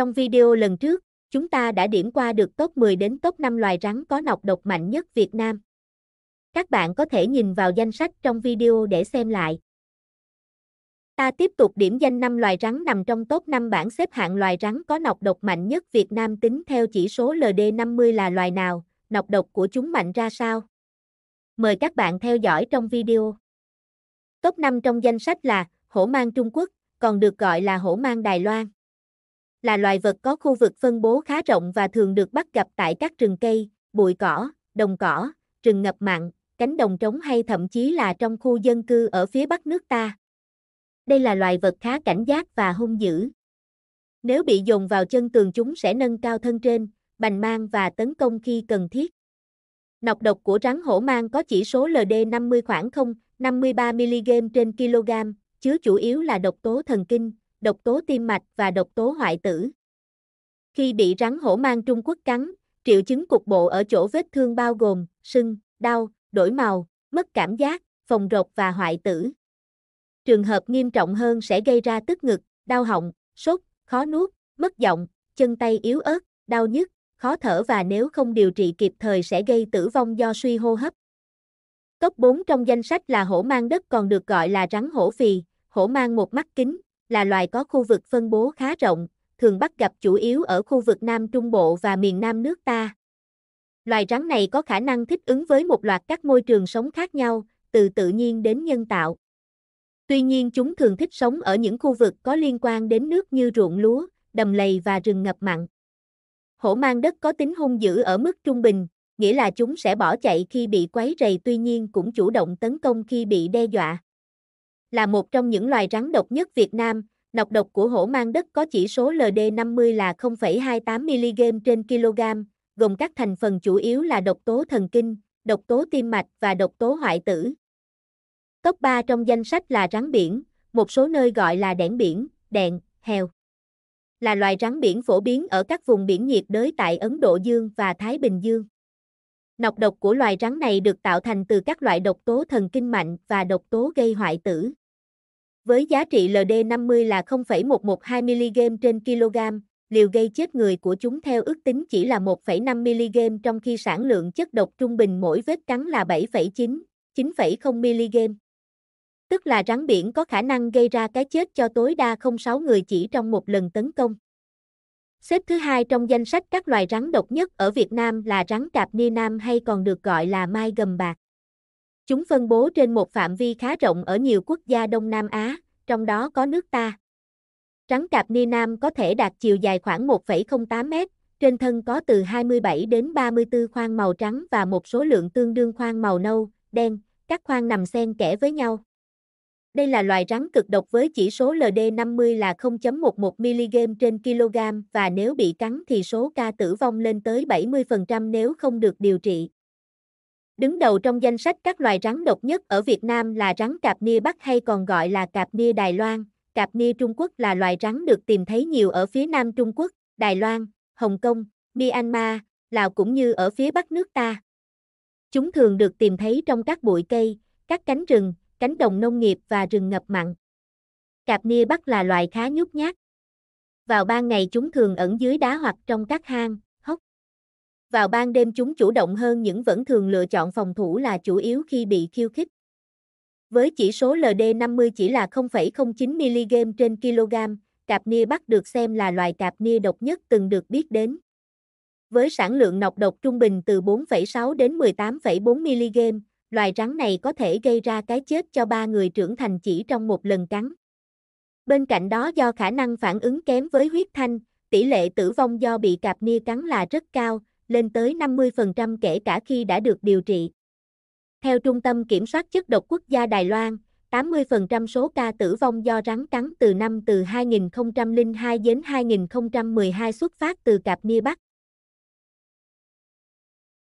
Trong video lần trước, chúng ta đã điểm qua được top 10 đến top 5 loài rắn có nọc độc mạnh nhất Việt Nam. Các bạn có thể nhìn vào danh sách trong video để xem lại. Ta tiếp tục điểm danh 5 loài rắn nằm trong top 5 bảng xếp hạng loài rắn có nọc độc mạnh nhất Việt Nam tính theo chỉ số LD50 là loài nào, nọc độc của chúng mạnh ra sao. Mời các bạn theo dõi trong video. Top 5 trong danh sách là hổ mang Trung Quốc, còn được gọi là hổ mang Đài Loan là loài vật có khu vực phân bố khá rộng và thường được bắt gặp tại các rừng cây, bụi cỏ, đồng cỏ, rừng ngập mặn, cánh đồng trống hay thậm chí là trong khu dân cư ở phía bắc nước ta. Đây là loài vật khá cảnh giác và hung dữ. Nếu bị dồn vào chân tường chúng sẽ nâng cao thân trên, bành mang và tấn công khi cần thiết. Nọc độc của rắn hổ mang có chỉ số LD50 khoảng 0,53 mg trên kg, chứa chủ yếu là độc tố thần kinh, độc tố tim mạch và độc tố hoại tử. Khi bị rắn hổ mang Trung Quốc cắn, triệu chứng cục bộ ở chỗ vết thương bao gồm sưng, đau, đổi màu, mất cảm giác, phồng rột và hoại tử. Trường hợp nghiêm trọng hơn sẽ gây ra tức ngực, đau họng, sốt, khó nuốt, mất giọng, chân tay yếu ớt, đau nhức, khó thở và nếu không điều trị kịp thời sẽ gây tử vong do suy hô hấp. Cấp 4 trong danh sách là hổ mang đất còn được gọi là rắn hổ phì, hổ mang một mắt kính, là loài có khu vực phân bố khá rộng, thường bắt gặp chủ yếu ở khu vực Nam Trung Bộ và miền Nam nước ta. Loài rắn này có khả năng thích ứng với một loạt các môi trường sống khác nhau, từ tự nhiên đến nhân tạo. Tuy nhiên chúng thường thích sống ở những khu vực có liên quan đến nước như ruộng lúa, đầm lầy và rừng ngập mặn. Hổ mang đất có tính hung dữ ở mức trung bình, nghĩa là chúng sẽ bỏ chạy khi bị quấy rầy tuy nhiên cũng chủ động tấn công khi bị đe dọa là một trong những loài rắn độc nhất Việt Nam, nọc độc của hổ mang đất có chỉ số LD50 là 0,28mg trên kg, gồm các thành phần chủ yếu là độc tố thần kinh, độc tố tim mạch và độc tố hoại tử. Top 3 trong danh sách là rắn biển, một số nơi gọi là đẻn biển, đèn, heo. Là loài rắn biển phổ biến ở các vùng biển nhiệt đới tại Ấn Độ Dương và Thái Bình Dương. Nọc độc của loài rắn này được tạo thành từ các loại độc tố thần kinh mạnh và độc tố gây hoại tử với giá trị LD50 là 0,112mg trên kg, liều gây chết người của chúng theo ước tính chỉ là 1,5mg trong khi sản lượng chất độc trung bình mỗi vết cắn là 7,9, 9,0mg. Tức là rắn biển có khả năng gây ra cái chết cho tối đa 06 người chỉ trong một lần tấn công. Xếp thứ hai trong danh sách các loài rắn độc nhất ở Việt Nam là rắn cạp ni nam hay còn được gọi là mai gầm bạc. Chúng phân bố trên một phạm vi khá rộng ở nhiều quốc gia Đông Nam Á, trong đó có nước ta. Rắn cạp ni nam có thể đạt chiều dài khoảng 1,08 m trên thân có từ 27 đến 34 khoang màu trắng và một số lượng tương đương khoang màu nâu, đen, các khoang nằm xen kẽ với nhau. Đây là loài rắn cực độc với chỉ số LD50 là 0.11 mg trên kg và nếu bị cắn thì số ca tử vong lên tới 70% nếu không được điều trị. Đứng đầu trong danh sách các loài rắn độc nhất ở Việt Nam là rắn cạp ni Bắc hay còn gọi là cạp ni Đài Loan. Cạp ni Trung Quốc là loài rắn được tìm thấy nhiều ở phía Nam Trung Quốc, Đài Loan, Hồng Kông, Myanmar, Lào cũng như ở phía Bắc nước ta. Chúng thường được tìm thấy trong các bụi cây, các cánh rừng, cánh đồng nông nghiệp và rừng ngập mặn. Cạp ni Bắc là loài khá nhút nhát. Vào ban ngày chúng thường ẩn dưới đá hoặc trong các hang, vào ban đêm chúng chủ động hơn những vẫn thường lựa chọn phòng thủ là chủ yếu khi bị khiêu khích. Với chỉ số LD50 chỉ là 0,09mg trên kg, cạp nia bắt được xem là loài cạp nia độc nhất từng được biết đến. Với sản lượng nọc độc trung bình từ 4,6 đến 18,4mg, loài rắn này có thể gây ra cái chết cho ba người trưởng thành chỉ trong một lần cắn. Bên cạnh đó do khả năng phản ứng kém với huyết thanh, tỷ lệ tử vong do bị cạp nia cắn là rất cao, lên tới 50% kể cả khi đã được điều trị. Theo Trung tâm Kiểm soát Chất độc Quốc gia Đài Loan, 80% số ca tử vong do rắn cắn từ năm từ 2002 đến 2012 xuất phát từ Cạp Nia Bắc,